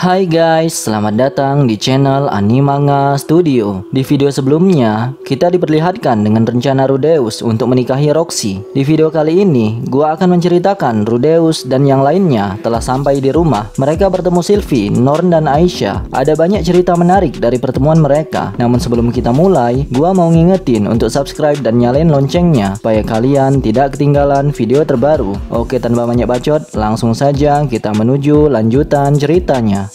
Hai guys, selamat datang di channel Animanga Studio. Di video sebelumnya, kita diperlihatkan dengan rencana Rudeus untuk menikahi Roxy. Di video kali ini, gua akan menceritakan Rudeus dan yang lainnya telah sampai di rumah. Mereka bertemu Sylvie, Norn dan Aisyah. Ada banyak cerita menarik dari pertemuan mereka. Namun sebelum kita mulai, gua mau ngingetin untuk subscribe dan nyalain loncengnya supaya kalian tidak ketinggalan video terbaru. Oke, tanpa banyak bacot, langsung saja kita menuju lanjutan ceritanya.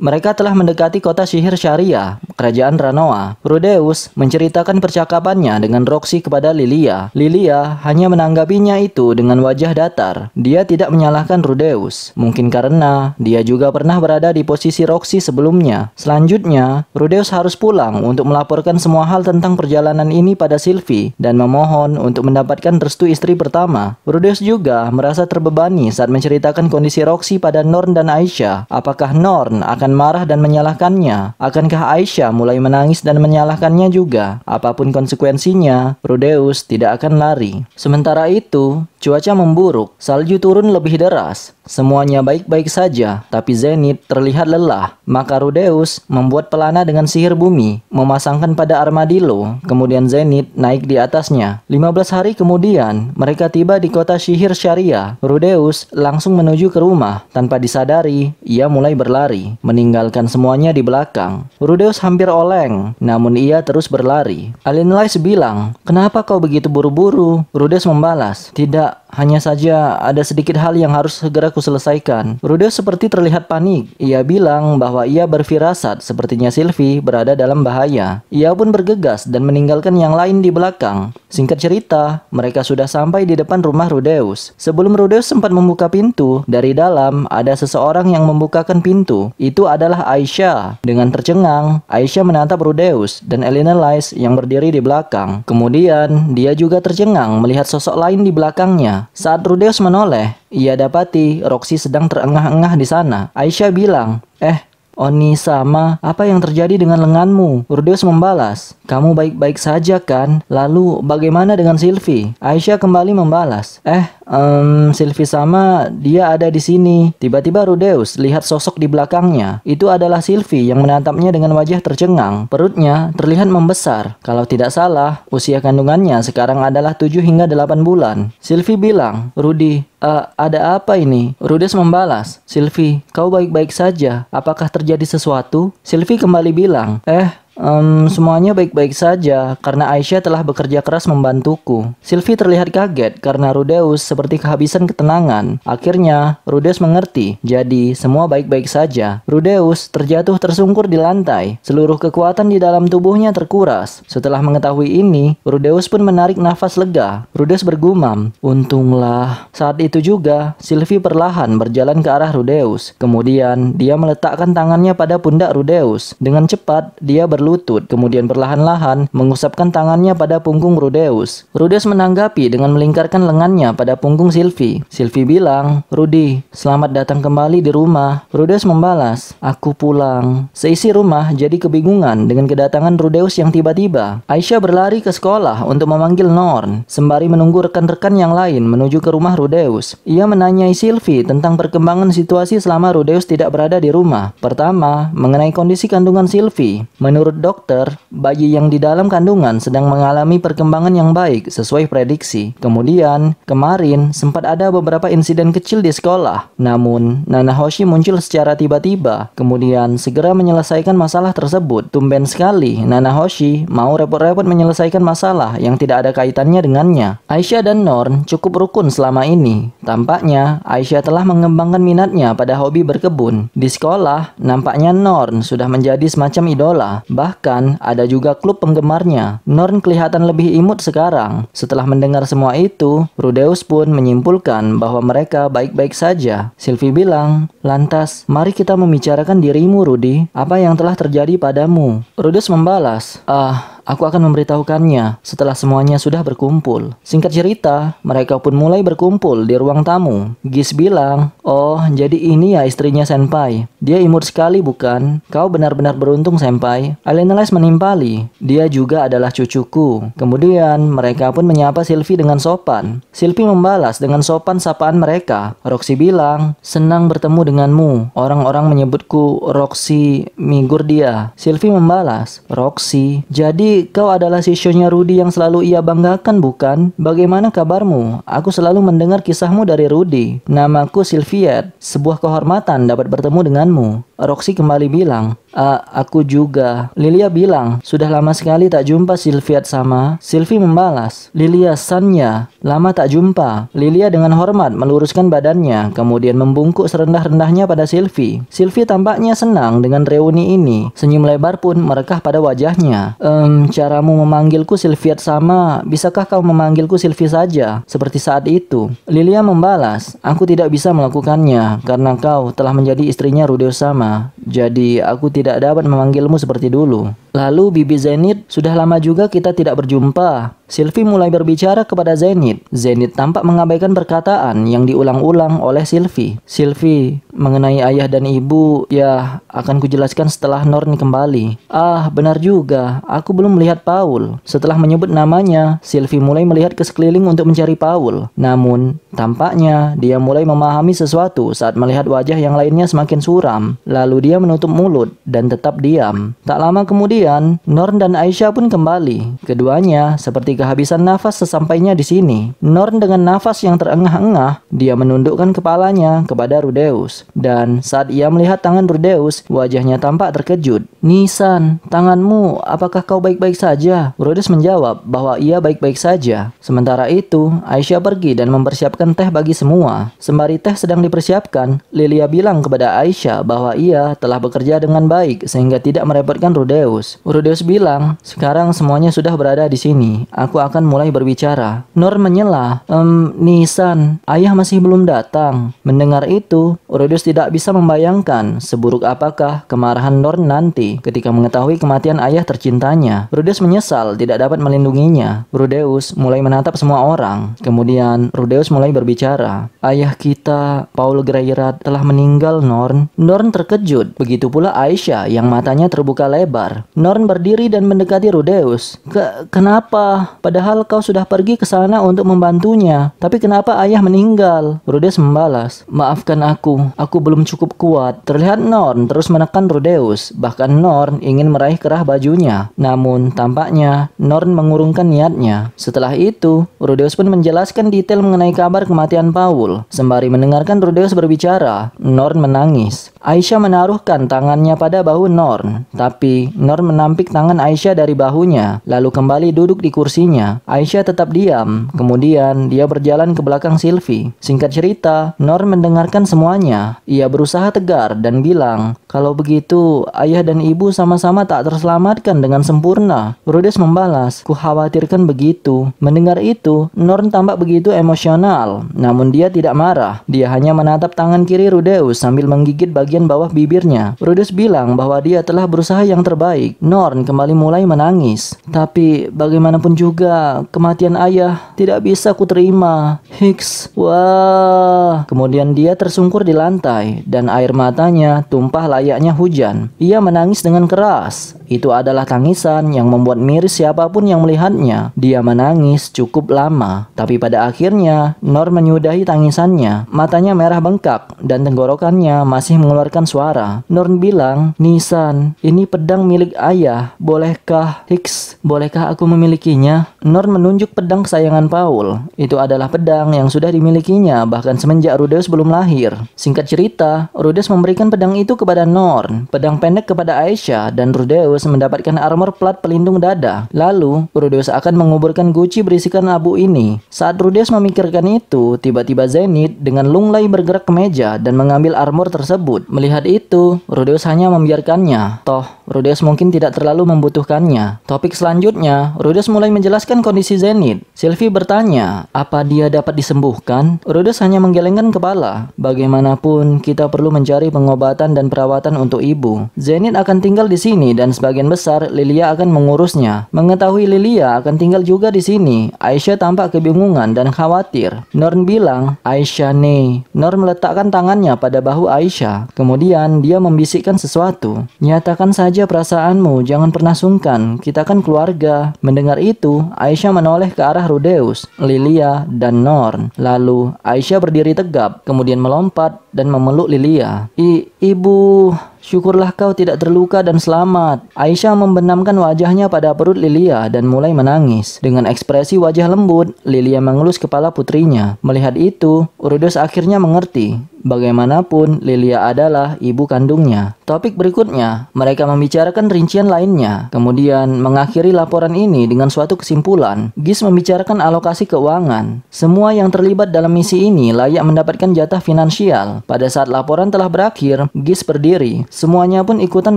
Mereka telah mendekati kota Sihir Syariah, kerajaan Ranoa. Rudeus menceritakan percakapannya dengan Roxy kepada Lilia. Lilia hanya menanggapinya itu dengan wajah datar. Dia tidak menyalahkan Rudeus, mungkin karena dia juga pernah berada di posisi Roxy sebelumnya. Selanjutnya, Rudeus harus pulang untuk melaporkan semua hal tentang perjalanan ini pada Sylvie dan memohon untuk mendapatkan restu istri pertama. Rudeus juga merasa terbebani saat menceritakan kondisi Roxy pada Norn dan Aisyah. Apakah Norn akan dengan marah dan menyalahkannya? Akankah Aisyah mulai menangis dan menyalahkannya juga? Apapun konsekuensinya, Rudeus tidak akan lari. Sementara itu, cuaca memburuk, salju turun lebih deras. Semuanya baik-baik saja, tapi Zenit terlihat lelah. Maka Rudeus membuat pelana dengan sihir bumi, memasangkan pada armadillo, kemudian Zenit naik di atasnya. 15 hari kemudian, mereka tiba di kota sihir Syariah. Rudeus langsung menuju ke rumah. Tanpa disadari, ia mulai berlari, meninggalkan meninggalkan semuanya di belakang. Rudeus hampir oleng, namun ia terus berlari. Alinlais bilang, kenapa kau begitu buru-buru? Rudeus membalas, tidak, hanya saja ada sedikit hal yang harus segera kuselesaikan. Rude seperti terlihat panik. Ia bilang bahwa ia berfirasat sepertinya Sylvie berada dalam bahaya. Ia pun bergegas dan meninggalkan yang lain di belakang. Singkat cerita, mereka sudah sampai di depan rumah Rudeus. Sebelum Rudeus sempat membuka pintu, dari dalam ada seseorang yang membukakan pintu. Itu adalah Aisyah. Dengan tercengang, Aisyah menatap Rudeus dan Elena Lice yang berdiri di belakang. Kemudian, dia juga tercengang melihat sosok lain di belakangnya. Saat Rudeus menoleh, ia dapati Roxy sedang terengah-engah di sana. Aisyah bilang, Eh, Oni sama, apa yang terjadi dengan lenganmu? Urdeus membalas, kamu baik-baik saja kan? Lalu bagaimana dengan Sylvie? Aisyah kembali membalas, eh, um, Sylvie sama, dia ada di sini. Tiba-tiba Rudeus lihat sosok di belakangnya. Itu adalah Sylvie yang menatapnya dengan wajah tercengang. Perutnya terlihat membesar. Kalau tidak salah, usia kandungannya sekarang adalah 7 hingga 8 bulan. Sylvie bilang, Rudi, Uh, ada apa ini? Rudes membalas, Sylvie, kau baik-baik saja. Apakah terjadi sesuatu? Sylvie kembali bilang, eh, Um, semuanya baik-baik saja karena Aisyah telah bekerja keras membantuku. Sylvie terlihat kaget karena Rudeus seperti kehabisan ketenangan. Akhirnya, Rudeus mengerti. Jadi, semua baik-baik saja. Rudeus terjatuh tersungkur di lantai. Seluruh kekuatan di dalam tubuhnya terkuras. Setelah mengetahui ini, Rudeus pun menarik nafas lega. Rudeus bergumam, "Untunglah." Saat itu juga, Sylvie perlahan berjalan ke arah Rudeus. Kemudian, dia meletakkan tangannya pada pundak Rudeus. Dengan cepat, dia berlutut lutut, kemudian perlahan-lahan mengusapkan tangannya pada punggung Rudeus. Rudeus menanggapi dengan melingkarkan lengannya pada punggung Sylvie. Sylvie bilang, Rudi, selamat datang kembali di rumah. Rudeus membalas, aku pulang. Seisi rumah jadi kebingungan dengan kedatangan Rudeus yang tiba-tiba. Aisyah berlari ke sekolah untuk memanggil Norn, sembari menunggu rekan-rekan yang lain menuju ke rumah Rudeus. Ia menanyai Sylvie tentang perkembangan situasi selama Rudeus tidak berada di rumah. Pertama, mengenai kondisi kandungan Sylvie. Menurut Menurut dokter, bayi yang di dalam kandungan sedang mengalami perkembangan yang baik sesuai prediksi. Kemudian, kemarin sempat ada beberapa insiden kecil di sekolah. Namun, Nana Hoshi muncul secara tiba-tiba, kemudian segera menyelesaikan masalah tersebut. Tumben sekali, Nana Hoshi mau repot-repot menyelesaikan masalah yang tidak ada kaitannya dengannya. Aisyah dan Norn cukup rukun selama ini. Tampaknya, Aisyah telah mengembangkan minatnya pada hobi berkebun. Di sekolah, nampaknya Norn sudah menjadi semacam idola. Bahkan ada juga klub penggemarnya. Norn kelihatan lebih imut sekarang. Setelah mendengar semua itu, Rudeus pun menyimpulkan bahwa mereka baik-baik saja. Sylvie bilang, lantas mari kita membicarakan dirimu Rudi, apa yang telah terjadi padamu. Rudeus membalas, ah Aku akan memberitahukannya setelah semuanya sudah berkumpul. Singkat cerita, mereka pun mulai berkumpul di ruang tamu. Gis bilang, Oh, jadi ini ya istrinya Senpai. Dia imut sekali bukan? Kau benar-benar beruntung Senpai. Alena Les menimpali. Dia juga adalah cucuku. Kemudian, mereka pun menyapa Sylvie dengan sopan. Sylvie membalas dengan sopan sapaan mereka. Roxy bilang, Senang bertemu denganmu. Orang-orang menyebutku Roxy Migurdia. Sylvie membalas, Roxy, jadi kau adalah siswanya Rudi yang selalu ia banggakan bukan? Bagaimana kabarmu? Aku selalu mendengar kisahmu dari Rudi. Namaku Silviet. Sebuah kehormatan dapat bertemu denganmu. Roxy kembali bilang, A, aku juga. Lilia bilang, sudah lama sekali tak jumpa Sylvia sama. Sylvie membalas, Lilia Sanya, lama tak jumpa. Lilia dengan hormat meluruskan badannya, kemudian membungkuk serendah-rendahnya pada Sylvie. Sylvie tampaknya senang dengan reuni ini. Senyum lebar pun merekah pada wajahnya. Ehm, caramu memanggilku Sylvia sama, bisakah kau memanggilku Sylvie saja? Seperti saat itu. Lilia membalas, aku tidak bisa melakukannya, karena kau telah menjadi istrinya Rudeo sama jadi aku tidak dapat memanggilmu seperti dulu. Lalu Bibi Zenit, sudah lama juga kita tidak berjumpa. Sylvie mulai berbicara kepada Zenit. Zenit tampak mengabaikan perkataan yang diulang-ulang oleh Sylvie. Sylvie, mengenai ayah dan ibu, ya akan kujelaskan setelah Norn kembali. Ah, benar juga, aku belum melihat Paul. Setelah menyebut namanya, Sylvie mulai melihat ke sekeliling untuk mencari Paul. Namun, tampaknya dia mulai memahami sesuatu saat melihat wajah yang lainnya semakin suram. Lalu dia menutup mulut dan tetap diam. Tak lama kemudian, Kemudian, Norn dan Aisyah pun kembali. Keduanya seperti kehabisan nafas sesampainya di sini. Norn dengan nafas yang terengah-engah, dia menundukkan kepalanya kepada Rudeus. Dan saat ia melihat tangan Rudeus, wajahnya tampak terkejut. Nisan, tanganmu, apakah kau baik-baik saja? Rudeus menjawab bahwa ia baik-baik saja. Sementara itu, Aisyah pergi dan mempersiapkan teh bagi semua. Sembari teh sedang dipersiapkan, Lilia bilang kepada Aisyah bahwa ia telah bekerja dengan baik sehingga tidak merepotkan Rudeus. Rudeus bilang, sekarang semuanya sudah berada di sini. Aku akan mulai berbicara. Nur menyela, ehm, Nisan, ayah masih belum datang. Mendengar itu, Rudeus tidak bisa membayangkan seburuk apakah kemarahan Nur nanti ketika mengetahui kematian ayah tercintanya. Rudeus menyesal tidak dapat melindunginya. Rudeus mulai menatap semua orang. Kemudian, Rudeus mulai berbicara. Ayah kita, Paul Greirat, telah meninggal, Norn. Norn terkejut. Begitu pula Aisyah yang matanya terbuka lebar. Norn berdiri dan mendekati Rudeus. Ke kenapa? Padahal kau sudah pergi ke sana untuk membantunya. Tapi kenapa ayah meninggal? Rudeus membalas, maafkan aku. Aku belum cukup kuat. Terlihat Norn terus menekan Rudeus. Bahkan Norn ingin meraih kerah bajunya. Namun tampaknya Norn mengurungkan niatnya. Setelah itu, Rudeus pun menjelaskan detail mengenai kabar kematian Paul. Sembari mendengarkan Rudeus berbicara, Norn menangis. Aisyah menaruhkan tangannya pada bahu Norn. Tapi Norn menampik tangan Aisyah dari bahunya, lalu kembali duduk di kursinya. Aisyah tetap diam, kemudian dia berjalan ke belakang Silvi. Singkat cerita, Nor mendengarkan semuanya. Ia berusaha tegar dan bilang, kalau begitu ayah dan ibu sama-sama tak terselamatkan dengan sempurna. Rudes membalas, ku khawatirkan begitu. Mendengar itu, Nor tampak begitu emosional, namun dia tidak marah. Dia hanya menatap tangan kiri Rudeus sambil menggigit bagian bawah bibirnya. Rudeus bilang bahwa dia telah berusaha yang terbaik. Norn kembali mulai menangis. Tapi bagaimanapun juga, kematian ayah tidak bisa ku terima. Hicks, wah. Kemudian dia tersungkur di lantai dan air matanya tumpah layaknya hujan. Ia menangis dengan keras. Itu adalah tangisan yang membuat miris siapapun yang melihatnya. Dia menangis cukup lama. Tapi pada akhirnya, Norn menyudahi tangisannya. Matanya merah bengkak dan tenggorokannya masih mengeluarkan suara. Norn bilang, Nisan, ini pedang milik ayah ayah, bolehkah Hicks, bolehkah aku memilikinya? Nor menunjuk pedang kesayangan Paul. Itu adalah pedang yang sudah dimilikinya bahkan semenjak Rudeus belum lahir. Singkat cerita, Rudeus memberikan pedang itu kepada Nor. pedang pendek kepada Aisyah, dan Rudeus mendapatkan armor plat pelindung dada. Lalu, Rudeus akan menguburkan guci berisikan abu ini. Saat Rudeus memikirkan itu, tiba-tiba Zenith dengan lunglai bergerak ke meja dan mengambil armor tersebut. Melihat itu, Rudeus hanya membiarkannya. Toh, Rudes mungkin tidak terlalu membutuhkannya. Topik selanjutnya, Rudes mulai menjelaskan kondisi Zenit. Sylvie bertanya, apa dia dapat disembuhkan? Rudes hanya menggelengkan kepala. Bagaimanapun, kita perlu mencari pengobatan dan perawatan untuk ibu. Zenit akan tinggal di sini dan sebagian besar Lilia akan mengurusnya. Mengetahui Lilia akan tinggal juga di sini, Aisyah tampak kebingungan dan khawatir. Norn bilang, Aisyah ne. Norn meletakkan tangannya pada bahu Aisyah. Kemudian dia membisikkan sesuatu. Nyatakan saja saja perasaanmu, jangan pernah sungkan, kita kan keluarga. Mendengar itu, Aisyah menoleh ke arah Rudeus, Lilia, dan Norn. Lalu, Aisyah berdiri tegap, kemudian melompat dan memeluk Lilia. I ibu, Syukurlah kau tidak terluka dan selamat. Aisyah membenamkan wajahnya pada perut Lilia dan mulai menangis. Dengan ekspresi wajah lembut, Lilia mengelus kepala putrinya. Melihat itu, Rudeus akhirnya mengerti Bagaimanapun, Lilia adalah ibu kandungnya. Topik berikutnya, mereka membicarakan rincian lainnya. Kemudian, mengakhiri laporan ini dengan suatu kesimpulan. GIS membicarakan alokasi keuangan. Semua yang terlibat dalam misi ini layak mendapatkan jatah finansial. Pada saat laporan telah berakhir, GIS berdiri. Semuanya pun ikutan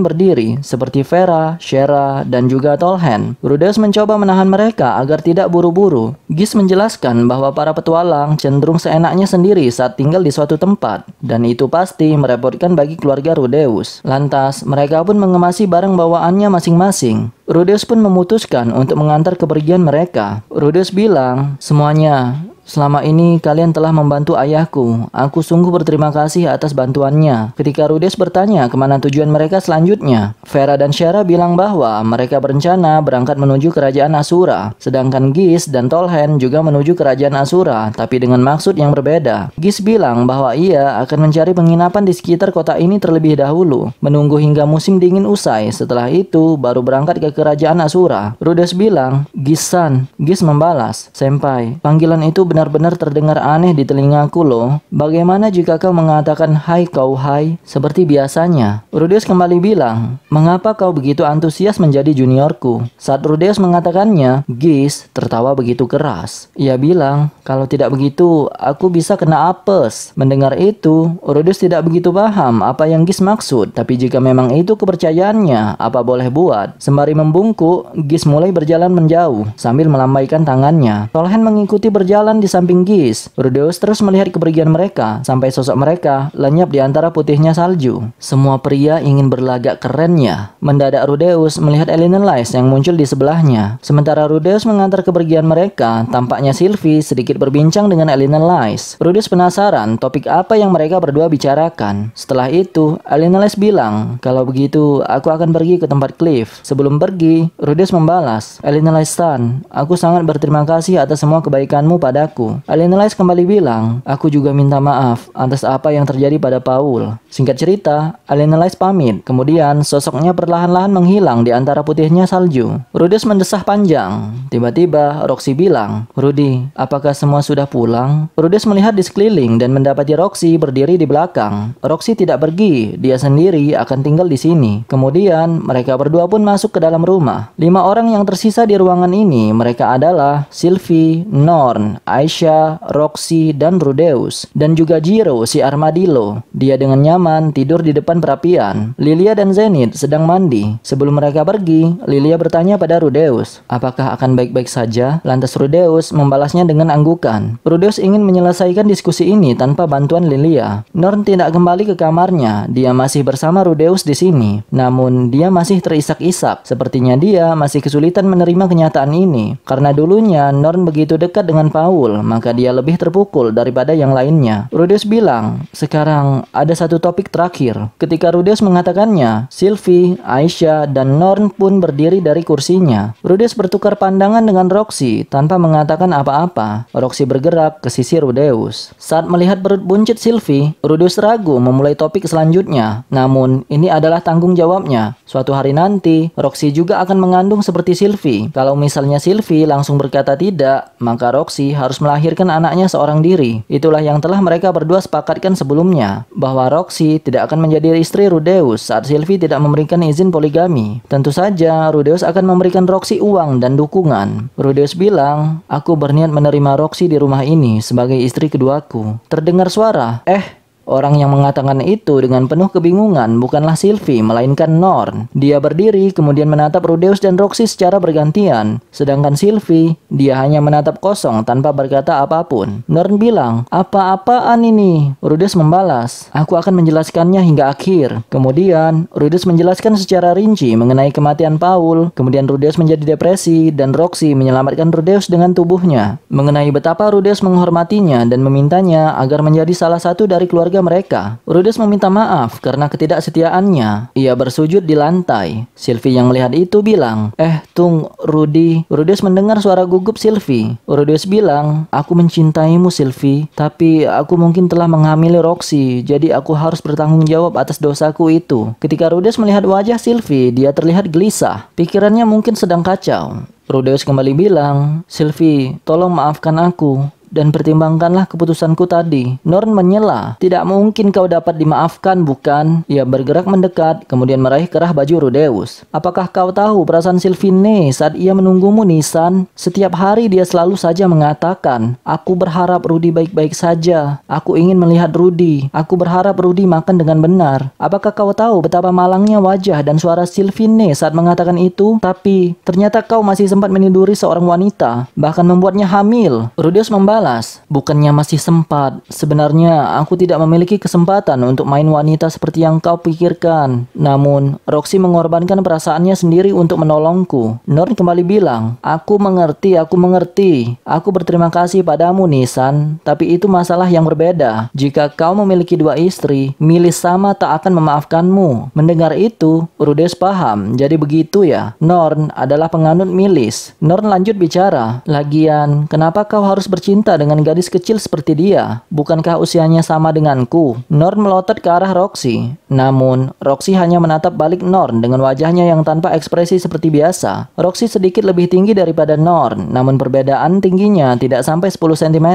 berdiri, seperti Vera, Shera, dan juga Tolhen. Rudeus mencoba menahan mereka agar tidak buru-buru. GIS menjelaskan bahwa para petualang cenderung seenaknya sendiri saat tinggal di suatu tempat dan itu pasti merepotkan bagi keluarga Rudeus. Lantas, mereka pun mengemasi barang bawaannya masing-masing. Rudeus pun memutuskan untuk mengantar kepergian mereka. Rudeus bilang, semuanya, Selama ini kalian telah membantu ayahku. Aku sungguh berterima kasih atas bantuannya. Ketika Rudes bertanya kemana tujuan mereka selanjutnya, Vera dan Shara bilang bahwa mereka berencana berangkat menuju kerajaan Asura. Sedangkan Gis dan Tolhen juga menuju kerajaan Asura, tapi dengan maksud yang berbeda. Gis bilang bahwa ia akan mencari penginapan di sekitar kota ini terlebih dahulu, menunggu hingga musim dingin usai. Setelah itu, baru berangkat ke kerajaan Asura. Rudes bilang, Gisan, Gis membalas, Senpai, panggilan itu benar-benar terdengar aneh di telingaku loh. Bagaimana jika kau mengatakan hai kau hai seperti biasanya? Rudes kembali bilang, mengapa kau begitu antusias menjadi juniorku? Saat Rudes mengatakannya, Gis tertawa begitu keras. Ia bilang, kalau tidak begitu, aku bisa kena apes. Mendengar itu, Rudes tidak begitu paham apa yang Gis maksud. Tapi jika memang itu kepercayaannya, apa boleh buat? Sembari membungkuk, Gis mulai berjalan menjauh sambil melambaikan tangannya. Tolhen mengikuti berjalan di samping Gis. Rudeus terus melihat kepergian mereka sampai sosok mereka lenyap di antara putihnya salju. Semua pria ingin berlagak kerennya. Mendadak Rudeus melihat Elena Lies yang muncul di sebelahnya. Sementara Rudeus mengantar kepergian mereka, tampaknya Sylvie sedikit berbincang dengan Elena Lies. Rudeus penasaran topik apa yang mereka berdua bicarakan. Setelah itu, Elena Lies bilang, "Kalau begitu, aku akan pergi ke tempat Cliff." Sebelum pergi pergi, Rudius membalas, Elinelais Stan, aku sangat berterima kasih atas semua kebaikanmu padaku. Elinelais kembali bilang, aku juga minta maaf atas apa yang terjadi pada Paul. Singkat cerita, Elinelais pamit. Kemudian, sosoknya perlahan-lahan menghilang di antara putihnya salju. Rudius mendesah panjang. Tiba-tiba, Roxy bilang, Rudy, apakah semua sudah pulang? Rudius melihat di sekeliling dan mendapati Roxy berdiri di belakang. Roxy tidak pergi, dia sendiri akan tinggal di sini. Kemudian, mereka berdua pun masuk ke dalam rumah. Lima orang yang tersisa di ruangan ini mereka adalah Sylvie, Norn, Aisyah, Roxy, dan Rudeus. Dan juga Jiro, si armadillo. Dia dengan nyaman tidur di depan perapian. Lilia dan Zenith sedang mandi. Sebelum mereka pergi, Lilia bertanya pada Rudeus, apakah akan baik-baik saja? Lantas Rudeus membalasnya dengan anggukan. Rudeus ingin menyelesaikan diskusi ini tanpa bantuan Lilia. Norn tidak kembali ke kamarnya. Dia masih bersama Rudeus di sini. Namun, dia masih terisak-isak seperti Sepertinya dia masih kesulitan menerima kenyataan ini. Karena dulunya Norn begitu dekat dengan Paul, maka dia lebih terpukul daripada yang lainnya. Rudeus bilang, sekarang ada satu topik terakhir. Ketika Rudeus mengatakannya, Sylvie, Aisyah, dan Norn pun berdiri dari kursinya. Rudeus bertukar pandangan dengan Roxy tanpa mengatakan apa-apa. Roxy bergerak ke sisi Rudeus. Saat melihat perut buncit Sylvie, Rudeus ragu memulai topik selanjutnya. Namun, ini adalah tanggung jawabnya. Suatu hari nanti, Roxy juga juga akan mengandung seperti Sylvie. Kalau misalnya Sylvie langsung berkata tidak, maka Roxy harus melahirkan anaknya seorang diri. Itulah yang telah mereka berdua sepakatkan sebelumnya, bahwa Roxy tidak akan menjadi istri Rudeus saat Sylvie tidak memberikan izin poligami. Tentu saja, Rudeus akan memberikan Roxy uang dan dukungan. Rudeus bilang, aku berniat menerima Roxy di rumah ini sebagai istri keduaku. Terdengar suara, eh Orang yang mengatakan itu dengan penuh kebingungan bukanlah Sylvie, melainkan Norn. Dia berdiri, kemudian menatap Rudeus dan Roxy secara bergantian. Sedangkan Sylvie, dia hanya menatap kosong tanpa berkata apapun. Norn bilang, apa-apaan ini? Rudeus membalas, aku akan menjelaskannya hingga akhir. Kemudian, Rudeus menjelaskan secara rinci mengenai kematian Paul. Kemudian Rudeus menjadi depresi, dan Roxy menyelamatkan Rudeus dengan tubuhnya. Mengenai betapa Rudeus menghormatinya dan memintanya agar menjadi salah satu dari keluarga keluarga mereka. Rudes meminta maaf karena ketidaksetiaannya. Ia bersujud di lantai. Sylvie yang melihat itu bilang, Eh, Tung, Rudy. Rudes mendengar suara gugup Sylvie. Rudes bilang, Aku mencintaimu, Sylvie. Tapi aku mungkin telah menghamili Roxy, jadi aku harus bertanggung jawab atas dosaku itu. Ketika Rudes melihat wajah Sylvie, dia terlihat gelisah. Pikirannya mungkin sedang kacau. Rudeus kembali bilang, Sylvie, tolong maafkan aku dan pertimbangkanlah keputusanku tadi. Norn menyela, tidak mungkin kau dapat dimaafkan bukan? Ia bergerak mendekat, kemudian meraih kerah baju Rudeus. Apakah kau tahu perasaan Silvine saat ia menunggumu Nisan? Setiap hari dia selalu saja mengatakan, aku berharap Rudy baik-baik saja, aku ingin melihat Rudy. aku berharap Rudy makan dengan benar. Apakah kau tahu betapa malangnya wajah dan suara Silvine saat mengatakan itu? Tapi ternyata kau masih sempat meniduri seorang wanita, bahkan membuatnya hamil. Rudeus membalas bukannya masih sempat. Sebenarnya aku tidak memiliki kesempatan untuk main wanita seperti yang kau pikirkan. Namun, Roxy mengorbankan perasaannya sendiri untuk menolongku. Norn kembali bilang, Aku mengerti, aku mengerti. Aku berterima kasih padamu, Nisan. Tapi itu masalah yang berbeda. Jika kau memiliki dua istri, milih sama tak akan memaafkanmu. Mendengar itu, Rudes paham. Jadi begitu ya. Norn adalah penganut milis. Norn lanjut bicara. Lagian, kenapa kau harus bercinta dengan gadis kecil seperti dia. Bukankah usianya sama denganku? Norn melotot ke arah Roxy. Namun, Roxy hanya menatap balik Norn dengan wajahnya yang tanpa ekspresi seperti biasa. Roxy sedikit lebih tinggi daripada Norn, namun perbedaan tingginya tidak sampai 10 cm.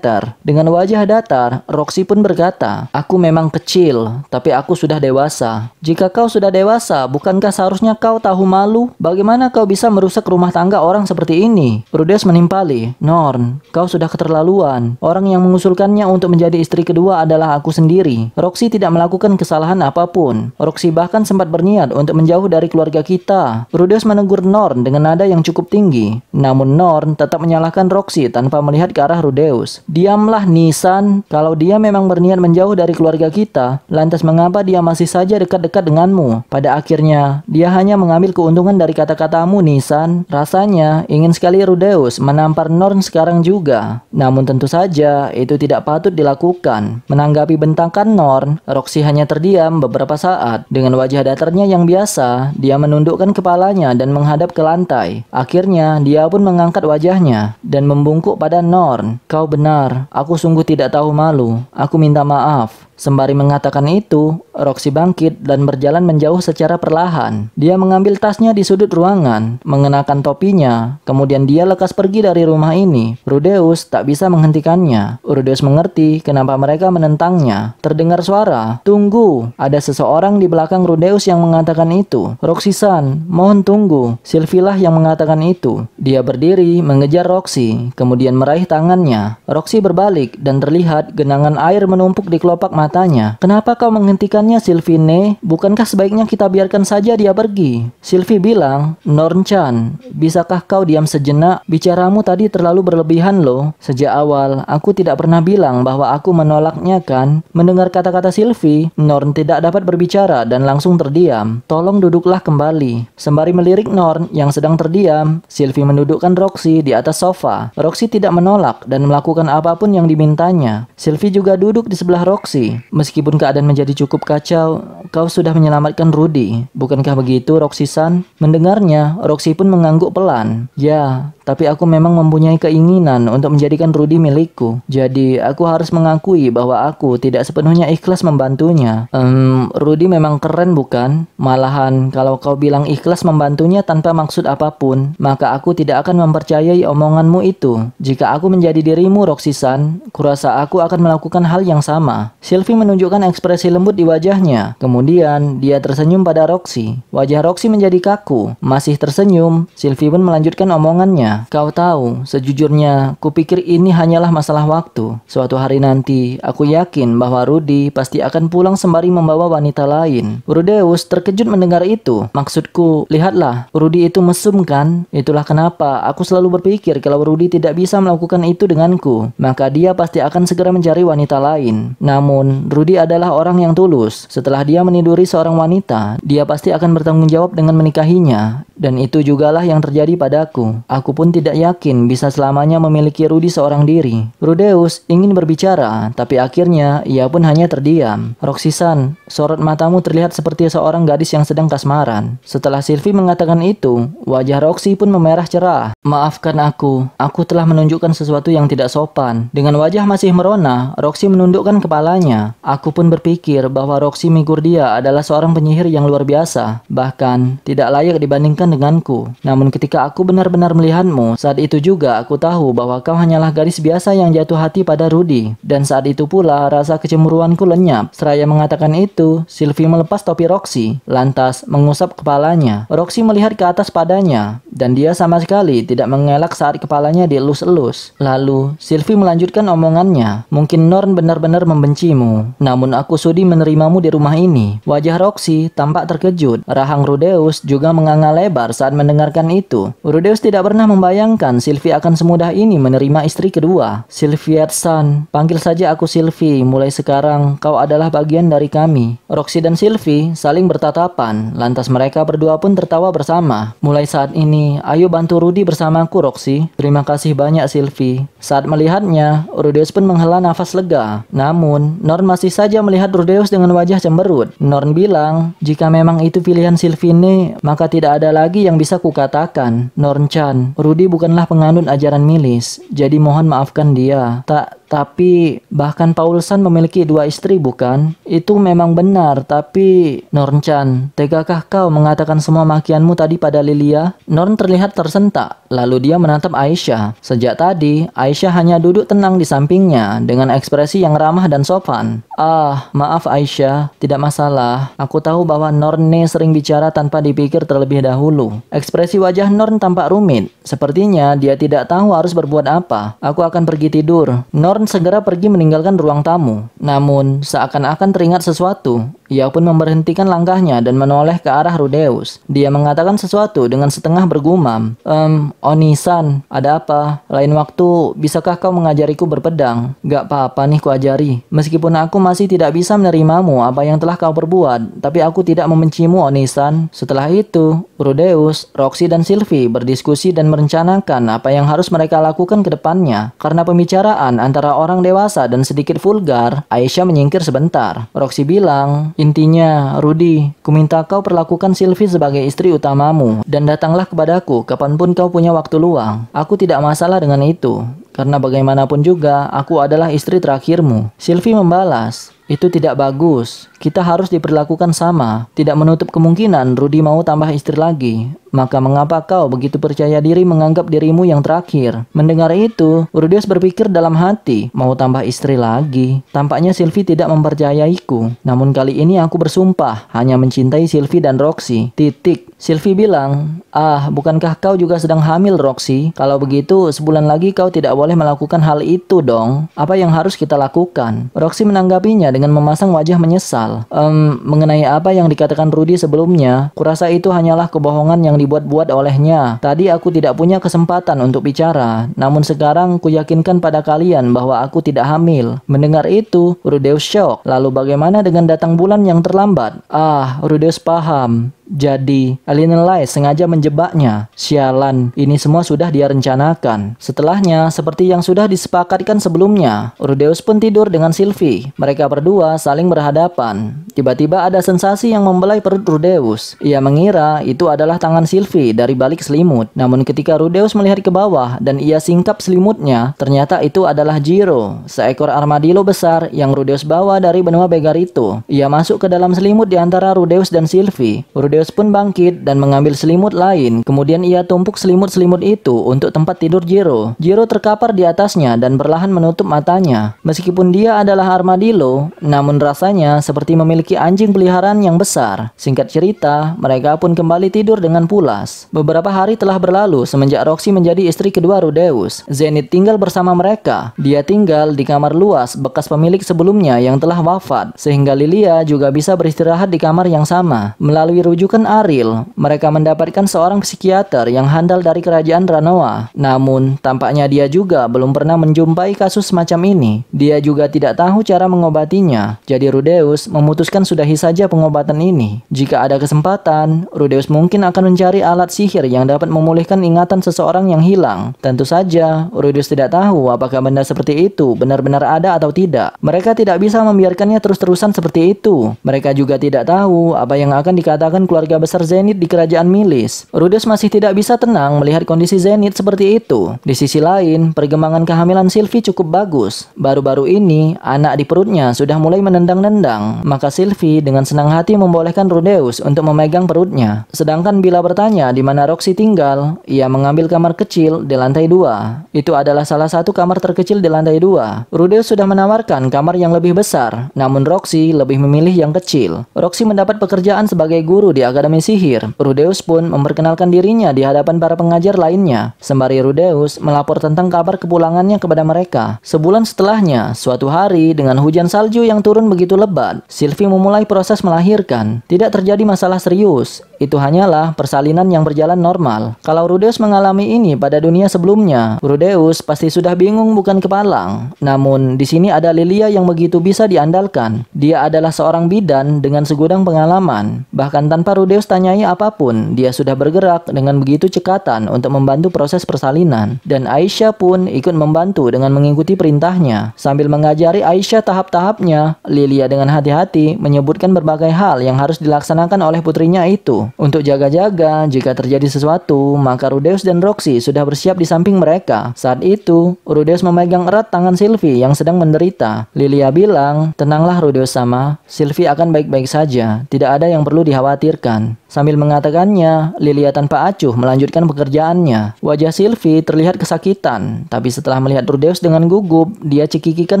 Dengan wajah datar, Roxy pun berkata, Aku memang kecil, tapi aku sudah dewasa. Jika kau sudah dewasa, bukankah seharusnya kau tahu malu? Bagaimana kau bisa merusak rumah tangga orang seperti ini? Rudes menimpali, Norn, kau sudah keterlaluan duluan. Orang yang mengusulkannya untuk menjadi istri kedua adalah aku sendiri. Roxy tidak melakukan kesalahan apapun. Roxy bahkan sempat berniat untuk menjauh dari keluarga kita. Rudeus menegur Norn dengan nada yang cukup tinggi. Namun Norn tetap menyalahkan Roxy tanpa melihat ke arah Rudeus. Diamlah Nisan, kalau dia memang berniat menjauh dari keluarga kita, lantas mengapa dia masih saja dekat-dekat denganmu? Pada akhirnya, dia hanya mengambil keuntungan dari kata-katamu Nisan. Rasanya ingin sekali Rudeus menampar Norn sekarang juga. Namun namun tentu saja, itu tidak patut dilakukan. Menanggapi bentakan Norn, Roxy hanya terdiam beberapa saat. Dengan wajah datarnya yang biasa, dia menundukkan kepalanya dan menghadap ke lantai. Akhirnya, dia pun mengangkat wajahnya dan membungkuk pada Norn. Kau benar, aku sungguh tidak tahu malu. Aku minta maaf. Sembari mengatakan itu, Roxy bangkit dan berjalan menjauh secara perlahan. Dia mengambil tasnya di sudut ruangan, mengenakan topinya, kemudian dia lekas pergi dari rumah ini. Rudeus tak bisa menghentikannya. Rudeus mengerti kenapa mereka menentangnya. Terdengar suara, "Tunggu, ada seseorang di belakang Rudeus yang mengatakan itu." Roxy-san, mohon tunggu. Silvilah yang mengatakan itu. Dia berdiri mengejar Roxy, kemudian meraih tangannya. Roxy berbalik dan terlihat genangan air menumpuk di kelopak matanya. Kenapa kau menghentikannya Sylvine? Bukankah sebaiknya kita biarkan saja dia pergi? Sylvie bilang, Nornchan, bisakah kau diam sejenak? Bicaramu tadi terlalu berlebihan loh. Sejak awal, aku tidak pernah bilang bahwa aku menolaknya kan? Mendengar kata-kata Sylvie, Norn tidak dapat berbicara dan langsung terdiam. Tolong duduklah kembali. Sembari melirik Norn yang sedang terdiam, Sylvie mendudukkan Roxy di atas sofa. Roxy tidak menolak dan melakukan apapun yang dimintanya. Sylvie juga duduk di sebelah Roxy. Meskipun keadaan menjadi cukup kacau, Kau sudah menyelamatkan Rudy. Bukankah begitu, Roxisan? Mendengarnya, Roxy pun mengangguk pelan. Ya, tapi aku memang mempunyai keinginan untuk menjadikan Rudy milikku. Jadi, aku harus mengakui bahwa aku tidak sepenuhnya ikhlas membantunya. Um, Rudy memang keren bukan? Malahan, kalau kau bilang ikhlas membantunya tanpa maksud apapun, maka aku tidak akan mempercayai omonganmu itu. Jika aku menjadi dirimu, Roxisan, kurasa aku akan melakukan hal yang sama. Sylvie menunjukkan ekspresi lembut di wajahnya. Kemudian Kemudian, dia tersenyum pada Roxy. Wajah Roxy menjadi kaku. Masih tersenyum, Sylvie pun melanjutkan omongannya. Kau tahu, sejujurnya, kupikir ini hanyalah masalah waktu. Suatu hari nanti, aku yakin bahwa Rudy pasti akan pulang sembari membawa wanita lain. Rudeus terkejut mendengar itu. Maksudku, lihatlah, Rudy itu mesum kan? Itulah kenapa aku selalu berpikir kalau Rudy tidak bisa melakukan itu denganku, maka dia pasti akan segera mencari wanita lain. Namun, Rudy adalah orang yang tulus. Setelah dia meniduri seorang wanita, dia pasti akan bertanggung jawab dengan menikahinya. Dan itu jugalah yang terjadi padaku. Aku pun tidak yakin bisa selamanya memiliki Rudi seorang diri. Rudeus ingin berbicara, tapi akhirnya ia pun hanya terdiam. Roksisan, sorot matamu terlihat seperti seorang gadis yang sedang kasmaran. Setelah Sylvie mengatakan itu, wajah Roxy pun memerah cerah. Maafkan aku, aku telah menunjukkan sesuatu yang tidak sopan. Dengan wajah masih merona, Roxy menundukkan kepalanya. Aku pun berpikir bahwa Roxy migur dia dia adalah seorang penyihir yang luar biasa, bahkan tidak layak dibandingkan denganku. Namun ketika aku benar-benar melihatmu, saat itu juga aku tahu bahwa kau hanyalah gadis biasa yang jatuh hati pada Rudy. Dan saat itu pula rasa kecemburuanku lenyap. Seraya mengatakan itu, Sylvie melepas topi Roxy, lantas mengusap kepalanya. Roxy melihat ke atas padanya, dan dia sama sekali tidak mengelak saat kepalanya dielus-elus. Lalu, Sylvie melanjutkan omongannya, mungkin Norn benar-benar membencimu, namun aku sudi menerimamu di rumah ini. Wajah Roxy tampak terkejut. Rahang Rudeus juga menganga lebar saat mendengarkan itu. Rudeus tidak pernah membayangkan Sylvie akan semudah ini menerima istri kedua. Sylvia San, panggil saja aku Sylvie. Mulai sekarang, kau adalah bagian dari kami. Roxy dan Sylvie saling bertatapan. Lantas mereka berdua pun tertawa bersama. Mulai saat ini, ayo bantu Rudy bersamaku Roxy. Terima kasih banyak Sylvie. Saat melihatnya, Rudeus pun menghela nafas lega. Namun, Norn masih saja melihat Rudeus dengan wajah cemberut. Norn bilang, jika memang itu pilihan Silvini, maka tidak ada lagi yang bisa kukatakan. Norn Chan, Rudi bukanlah penganut ajaran milis, jadi mohon maafkan dia. Tak tapi bahkan Paulsen memiliki dua istri bukan? Itu memang benar, tapi Norn Chan, tegakkah kau mengatakan semua makianmu tadi pada Lilia? Norn terlihat tersentak, lalu dia menatap Aisyah. Sejak tadi, Aisyah hanya duduk tenang di sampingnya dengan ekspresi yang ramah dan sopan. Ah, maaf Aisyah, tidak masalah. Aku tahu bahwa Norne sering bicara tanpa dipikir terlebih dahulu. Ekspresi wajah Norn tampak rumit. Sepertinya dia tidak tahu harus berbuat apa. Aku akan pergi tidur. Norn segera pergi meninggalkan ruang tamu, namun seakan-akan teringat sesuatu. Ia pun memberhentikan langkahnya dan menoleh ke arah Rudeus. Dia mengatakan sesuatu dengan setengah bergumam. Ehm, Onisan, ada apa? Lain waktu, bisakah kau mengajariku berpedang? Gak apa-apa nih kuajari. Meskipun aku masih tidak bisa menerimamu apa yang telah kau perbuat, tapi aku tidak membencimu Onisan. Setelah itu, Rudeus, Roxy dan Sylvie berdiskusi dan merencanakan apa yang harus mereka lakukan ke depannya. Karena pembicaraan antara orang dewasa dan sedikit vulgar, Aisyah menyingkir sebentar. Roxy bilang, Intinya, Rudi, kuminta kau perlakukan Sylvie sebagai istri utamamu dan datanglah kepadaku kapanpun kau punya waktu luang. Aku tidak masalah dengan itu, karena bagaimanapun juga aku adalah istri terakhirmu. Sylvie membalas, itu tidak bagus. Kita harus diperlakukan sama. Tidak menutup kemungkinan Rudi mau tambah istri lagi. Maka mengapa kau begitu percaya diri menganggap dirimu yang terakhir? Mendengar itu, Rudius berpikir dalam hati, mau tambah istri lagi. Tampaknya Sylvie tidak mempercayaiku. Namun kali ini aku bersumpah, hanya mencintai Sylvie dan Roxy. Titik. Sylvie bilang, Ah, bukankah kau juga sedang hamil, Roxy? Kalau begitu, sebulan lagi kau tidak boleh melakukan hal itu dong. Apa yang harus kita lakukan? Roxy menanggapinya dengan dengan memasang wajah menyesal. Um, mengenai apa yang dikatakan Rudy sebelumnya, kurasa itu hanyalah kebohongan yang dibuat-buat olehnya. Tadi aku tidak punya kesempatan untuk bicara, namun sekarang kuyakinkan pada kalian bahwa aku tidak hamil. Mendengar itu, Rudeus shock. Lalu bagaimana dengan datang bulan yang terlambat? Ah, Rudeus paham. Jadi, Alien Lai sengaja menjebaknya. Sialan, ini semua sudah dia rencanakan. Setelahnya, seperti yang sudah disepakatkan sebelumnya, Rudeus pun tidur dengan Sylvie. Mereka berdua saling berhadapan. Tiba-tiba ada sensasi yang membelai perut Rudeus. Ia mengira itu adalah tangan Sylvie dari balik selimut. Namun ketika Rudeus melihat ke bawah dan ia singkap selimutnya, ternyata itu adalah Jiro, seekor armadillo besar yang Rudeus bawa dari benua Begar itu. Ia masuk ke dalam selimut di antara Rudeus dan Sylvie. Rudeus Zeus pun bangkit dan mengambil selimut lain. Kemudian ia tumpuk selimut-selimut itu untuk tempat tidur Jiro. Jiro terkapar di atasnya dan perlahan menutup matanya. Meskipun dia adalah armadillo, namun rasanya seperti memiliki anjing peliharaan yang besar. Singkat cerita, mereka pun kembali tidur dengan pulas. Beberapa hari telah berlalu semenjak Roxy menjadi istri kedua Rudeus. Zenith tinggal bersama mereka. Dia tinggal di kamar luas bekas pemilik sebelumnya yang telah wafat, sehingga Lilia juga bisa beristirahat di kamar yang sama. Melalui rujuk rujukan Aril, mereka mendapatkan seorang psikiater yang handal dari kerajaan Ranoa. Namun, tampaknya dia juga belum pernah menjumpai kasus semacam ini. Dia juga tidak tahu cara mengobatinya. Jadi Rudeus memutuskan sudahi saja pengobatan ini. Jika ada kesempatan, Rudeus mungkin akan mencari alat sihir yang dapat memulihkan ingatan seseorang yang hilang. Tentu saja, Rudeus tidak tahu apakah benda seperti itu benar-benar ada atau tidak. Mereka tidak bisa membiarkannya terus-terusan seperti itu. Mereka juga tidak tahu apa yang akan dikatakan keluarga besar Zenith di kerajaan Milis. Rudes masih tidak bisa tenang melihat kondisi Zenith seperti itu. Di sisi lain, perkembangan kehamilan Sylvie cukup bagus. Baru-baru ini, anak di perutnya sudah mulai menendang-nendang. Maka Sylvie dengan senang hati membolehkan Rudeus untuk memegang perutnya. Sedangkan bila bertanya di mana Roxy tinggal, ia mengambil kamar kecil di lantai dua. Itu adalah salah satu kamar terkecil di lantai dua. Rudeus sudah menawarkan kamar yang lebih besar, namun Roxy lebih memilih yang kecil. Roxy mendapat pekerjaan sebagai guru di di Akademi Sihir, Rudeus pun memperkenalkan dirinya di hadapan para pengajar lainnya, sembari Rudeus melapor tentang kabar kepulangannya kepada mereka. Sebulan setelahnya, suatu hari dengan hujan salju yang turun begitu lebat, Sylvie memulai proses melahirkan. Tidak terjadi masalah serius, itu hanyalah persalinan yang berjalan normal. Kalau Rudeus mengalami ini pada dunia sebelumnya, Rudeus pasti sudah bingung bukan kepalang. Namun, di sini ada Lilia yang begitu bisa diandalkan. Dia adalah seorang bidan dengan segudang pengalaman, bahkan tanpa Rudeus tanyai apapun, dia sudah bergerak dengan begitu cekatan untuk membantu proses persalinan. Dan Aisyah pun ikut membantu dengan mengikuti perintahnya. Sambil mengajari Aisyah tahap-tahapnya, Lilia dengan hati-hati menyebutkan berbagai hal yang harus dilaksanakan oleh putrinya itu. Untuk jaga-jaga, jika terjadi sesuatu, maka Rudeus dan Roxy sudah bersiap di samping mereka. Saat itu, Rudeus memegang erat tangan Sylvie yang sedang menderita. Lilia bilang, tenanglah Rudeus sama, Sylvie akan baik-baik saja, tidak ada yang perlu dikhawatirkan. กัน Sambil mengatakannya, Lilia tanpa acuh melanjutkan pekerjaannya. Wajah Sylvie terlihat kesakitan, tapi setelah melihat Rudeus dengan gugup, dia cekikikan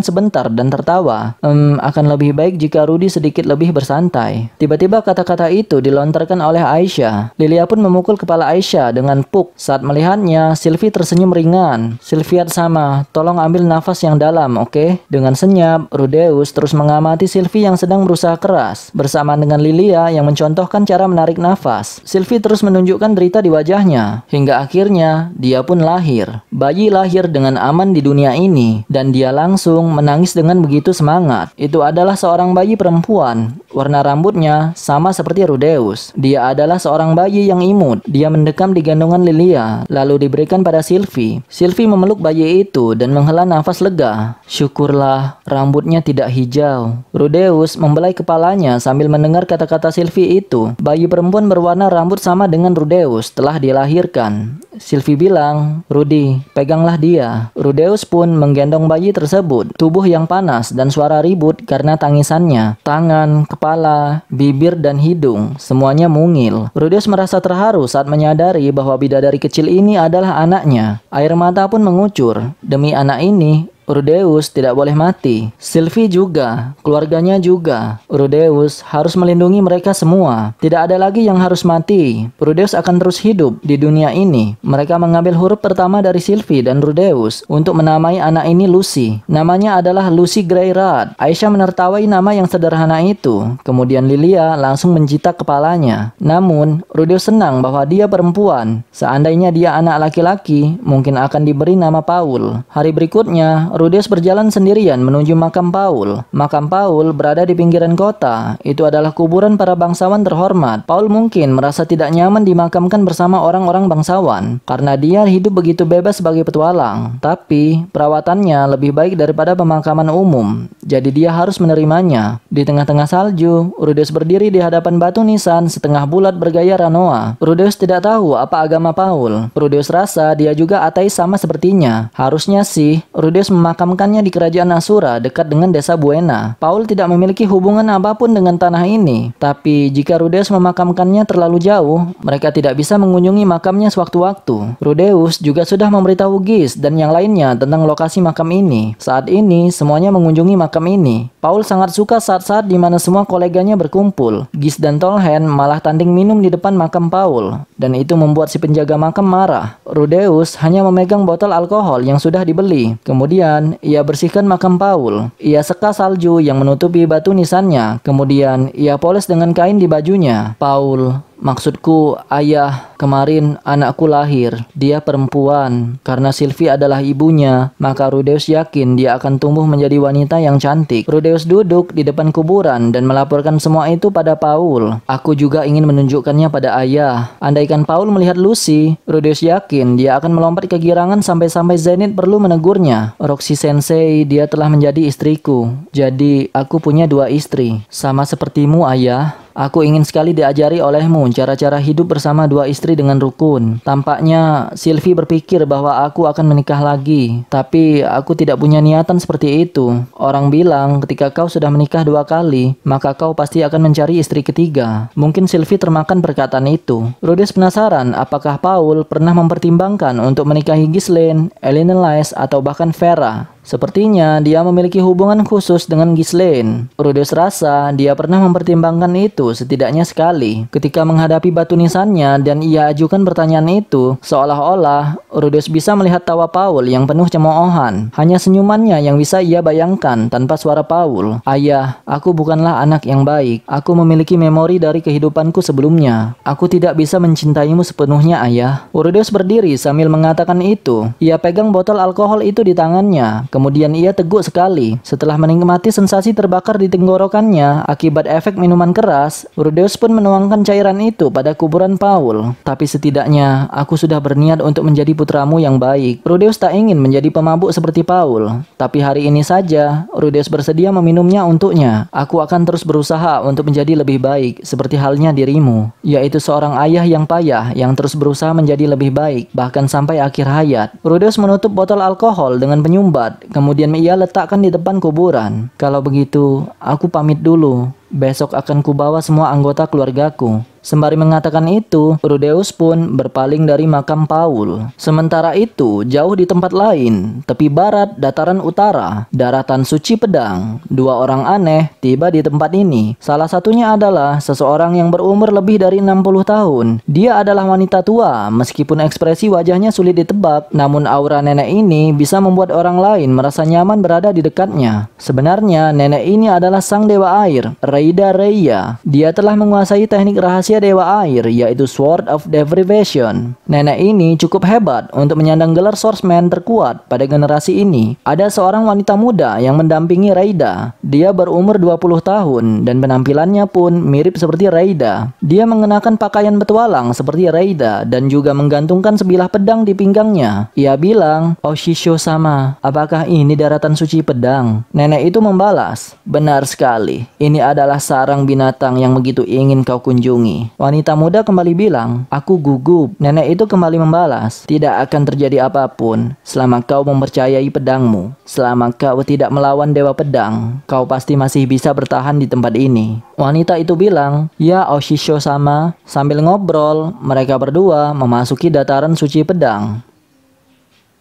sebentar dan tertawa. Hmm, akan lebih baik jika Rudy sedikit lebih bersantai. Tiba-tiba kata-kata itu dilontarkan oleh Aisyah. Lilia pun memukul kepala Aisyah dengan puk. Saat melihatnya, Sylvie tersenyum ringan. Sylviat sama, tolong ambil nafas yang dalam, oke? Okay? Dengan senyap, Rudeus terus mengamati Sylvie yang sedang berusaha keras. Bersamaan dengan Lilia yang mencontohkan cara menarik nafas. Sylvie terus menunjukkan derita di wajahnya, hingga akhirnya dia pun lahir. Bayi lahir dengan aman di dunia ini, dan dia langsung menangis dengan begitu semangat. Itu adalah seorang bayi perempuan, warna rambutnya sama seperti Rudeus. Dia adalah seorang bayi yang imut, dia mendekam di gandungan Lilia, lalu diberikan pada Sylvie. Sylvie memeluk bayi itu dan menghela nafas lega. Syukurlah, rambutnya tidak hijau. Rudeus membelai kepalanya sambil mendengar kata-kata Sylvie itu. Bayi perempuan perempuan berwarna rambut sama dengan Rudeus telah dilahirkan. Sylvie bilang, Rudy, peganglah dia. Rudeus pun menggendong bayi tersebut. Tubuh yang panas dan suara ribut karena tangisannya. Tangan, kepala, bibir, dan hidung. Semuanya mungil. Rudeus merasa terharu saat menyadari bahwa bidadari kecil ini adalah anaknya. Air mata pun mengucur. Demi anak ini, Rudeus tidak boleh mati. Sylvie juga, keluarganya juga. Rudeus harus melindungi mereka semua. Tidak ada lagi yang harus mati. Rudeus akan terus hidup di dunia ini. Mereka mengambil huruf pertama dari Sylvie dan Rudeus untuk menamai anak ini Lucy. Namanya adalah Lucy Greyrat. Aisyah menertawai nama yang sederhana itu. Kemudian Lilia langsung mencita kepalanya. Namun, Rudeus senang bahwa dia perempuan. Seandainya dia anak laki-laki, mungkin akan diberi nama Paul. Hari berikutnya, Herodes berjalan sendirian menuju makam Paul. Makam Paul berada di pinggiran kota. Itu adalah kuburan para bangsawan terhormat. Paul mungkin merasa tidak nyaman dimakamkan bersama orang-orang bangsawan karena dia hidup begitu bebas sebagai petualang. Tapi perawatannya lebih baik daripada pemakaman umum. Jadi dia harus menerimanya. Di tengah-tengah salju, Herodes berdiri di hadapan batu nisan setengah bulat bergaya Ranoa. Herodes tidak tahu apa agama Paul. Herodes rasa dia juga ateis sama sepertinya. Harusnya sih Herodes memakamkannya di kerajaan Asura dekat dengan desa Buena. Paul tidak memiliki hubungan apapun dengan tanah ini, tapi jika Rudeus memakamkannya terlalu jauh, mereka tidak bisa mengunjungi makamnya sewaktu-waktu. Rudeus juga sudah memberitahu Gis dan yang lainnya tentang lokasi makam ini. Saat ini, semuanya mengunjungi makam ini. Paul sangat suka saat-saat di mana semua koleganya berkumpul. Gis dan Tolhen malah tanding minum di depan makam Paul, dan itu membuat si penjaga makam marah. Rudeus hanya memegang botol alkohol yang sudah dibeli. Kemudian Kemudian ia bersihkan makam Paul. Ia seka salju yang menutupi batu nisannya. Kemudian ia poles dengan kain di bajunya. Paul Maksudku, ayah, kemarin anakku lahir. Dia perempuan. Karena Sylvie adalah ibunya, maka Rudeus yakin dia akan tumbuh menjadi wanita yang cantik. Rudeus duduk di depan kuburan dan melaporkan semua itu pada Paul. Aku juga ingin menunjukkannya pada ayah. Andaikan Paul melihat Lucy, Rudeus yakin dia akan melompat kegirangan sampai-sampai Zenith perlu menegurnya. Roxy Sensei, dia telah menjadi istriku. Jadi, aku punya dua istri. Sama sepertimu, ayah. Aku ingin sekali diajari olehmu cara-cara hidup bersama dua istri dengan rukun. Tampaknya Sylvie berpikir bahwa aku akan menikah lagi, tapi aku tidak punya niatan seperti itu. Orang bilang ketika kau sudah menikah dua kali, maka kau pasti akan mencari istri ketiga. Mungkin Sylvie termakan perkataan itu. Rhodes penasaran apakah Paul pernah mempertimbangkan untuk menikahi Ghislaine, Elena atau bahkan Vera. Sepertinya dia memiliki hubungan khusus dengan Ghislaine. Rudeus rasa dia pernah mempertimbangkan itu setidaknya sekali. Ketika menghadapi batu nisannya dan ia ajukan pertanyaan itu, seolah-olah Rudeus bisa melihat tawa Paul yang penuh cemoohan. Hanya senyumannya yang bisa ia bayangkan tanpa suara Paul. Ayah, aku bukanlah anak yang baik. Aku memiliki memori dari kehidupanku sebelumnya. Aku tidak bisa mencintaimu sepenuhnya, ayah. Rudeus berdiri sambil mengatakan itu. Ia pegang botol alkohol itu di tangannya. Kemudian ia teguk sekali. Setelah menikmati sensasi terbakar di tenggorokannya akibat efek minuman keras, Rudeus pun menuangkan cairan itu pada kuburan Paul. Tapi setidaknya, aku sudah berniat untuk menjadi putramu yang baik. Rudeus tak ingin menjadi pemabuk seperti Paul. Tapi hari ini saja, Rudeus bersedia meminumnya untuknya. Aku akan terus berusaha untuk menjadi lebih baik, seperti halnya dirimu, yaitu seorang ayah yang payah yang terus berusaha menjadi lebih baik, bahkan sampai akhir hayat. Rudeus menutup botol alkohol dengan penyumbat Kemudian ia letakkan di depan kuburan. Kalau begitu, aku pamit dulu. Besok akan kubawa semua anggota keluargaku. Sembari mengatakan itu, Rudeus pun berpaling dari makam Paul. Sementara itu, jauh di tempat lain, tepi barat dataran utara, daratan suci pedang, dua orang aneh tiba di tempat ini. Salah satunya adalah seseorang yang berumur lebih dari 60 tahun. Dia adalah wanita tua, meskipun ekspresi wajahnya sulit ditebak, namun aura nenek ini bisa membuat orang lain merasa nyaman berada di dekatnya. Sebenarnya, nenek ini adalah sang dewa air, Reida Reia. Dia telah menguasai teknik rahasia manusia dewa air yaitu Sword of Deprivation. Nenek ini cukup hebat untuk menyandang gelar swordsman terkuat pada generasi ini. Ada seorang wanita muda yang mendampingi Raida. Dia berumur 20 tahun dan penampilannya pun mirip seperti Raida. Dia mengenakan pakaian petualang seperti Raida dan juga menggantungkan sebilah pedang di pinggangnya. Ia bilang, Oshisho oh, sama, apakah ini daratan suci pedang? Nenek itu membalas, benar sekali, ini adalah sarang binatang yang begitu ingin kau kunjungi. Wanita muda kembali bilang, aku gugup. Nenek itu kembali membalas, tidak akan terjadi apapun selama kau mempercayai pedangmu. Selama kau tidak melawan dewa pedang, kau pasti masih bisa bertahan di tempat ini. Wanita itu bilang, ya Oshisho sama. Sambil ngobrol, mereka berdua memasuki dataran suci pedang.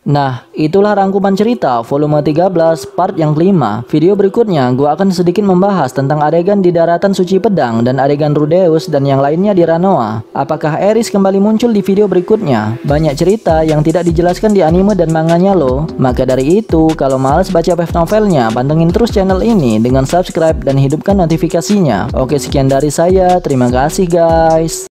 Nah, itulah rangkuman cerita volume 13 part yang kelima. Video berikutnya gue akan sedikit membahas tentang adegan di daratan Suci Pedang dan adegan Rudeus dan yang lainnya di Ranoa. Apakah Eris kembali muncul di video berikutnya? Banyak cerita yang tidak dijelaskan di anime dan manganya loh. Maka dari itu, kalau males baca web novelnya, pantengin terus channel ini dengan subscribe dan hidupkan notifikasinya. Oke, sekian dari saya. Terima kasih guys.